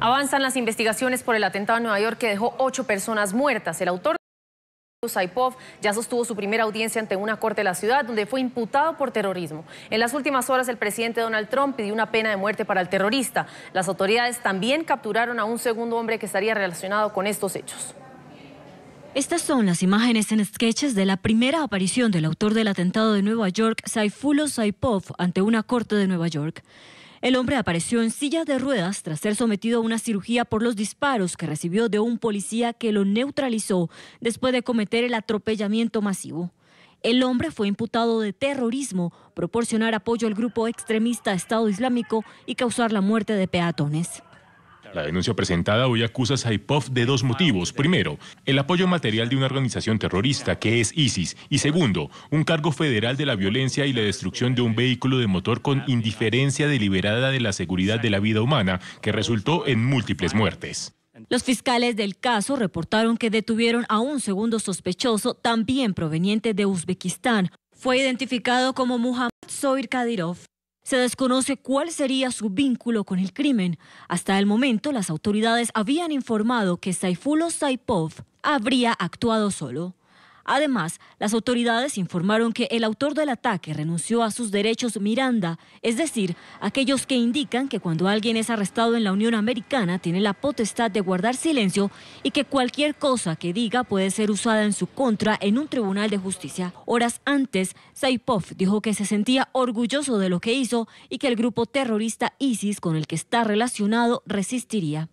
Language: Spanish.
Avanzan las investigaciones por el atentado en Nueva York que dejó ocho personas muertas. El autor Saipov ya sostuvo su primera audiencia ante una corte de la ciudad donde fue imputado por terrorismo. En las últimas horas el presidente Donald Trump pidió una pena de muerte para el terrorista. Las autoridades también capturaron a un segundo hombre que estaría relacionado con estos hechos. Estas son las imágenes en sketches de la primera aparición del autor del atentado de Nueva York, Saifulo Saipov, ante una corte de Nueva York. El hombre apareció en silla de ruedas tras ser sometido a una cirugía por los disparos que recibió de un policía que lo neutralizó después de cometer el atropellamiento masivo. El hombre fue imputado de terrorismo, proporcionar apoyo al grupo extremista Estado Islámico y causar la muerte de peatones. La denuncia presentada hoy acusa a Saipov de dos motivos. Primero, el apoyo material de una organización terrorista que es ISIS. Y segundo, un cargo federal de la violencia y la destrucción de un vehículo de motor con indiferencia deliberada de la seguridad de la vida humana que resultó en múltiples muertes. Los fiscales del caso reportaron que detuvieron a un segundo sospechoso, también proveniente de Uzbekistán. Fue identificado como Muhammad Soir Kadirov. Se desconoce cuál sería su vínculo con el crimen. Hasta el momento, las autoridades habían informado que Saifulo Saipov habría actuado solo. Además, las autoridades informaron que el autor del ataque renunció a sus derechos Miranda, es decir, aquellos que indican que cuando alguien es arrestado en la Unión Americana tiene la potestad de guardar silencio y que cualquier cosa que diga puede ser usada en su contra en un tribunal de justicia. Horas antes, Saipov dijo que se sentía orgulloso de lo que hizo y que el grupo terrorista ISIS con el que está relacionado resistiría.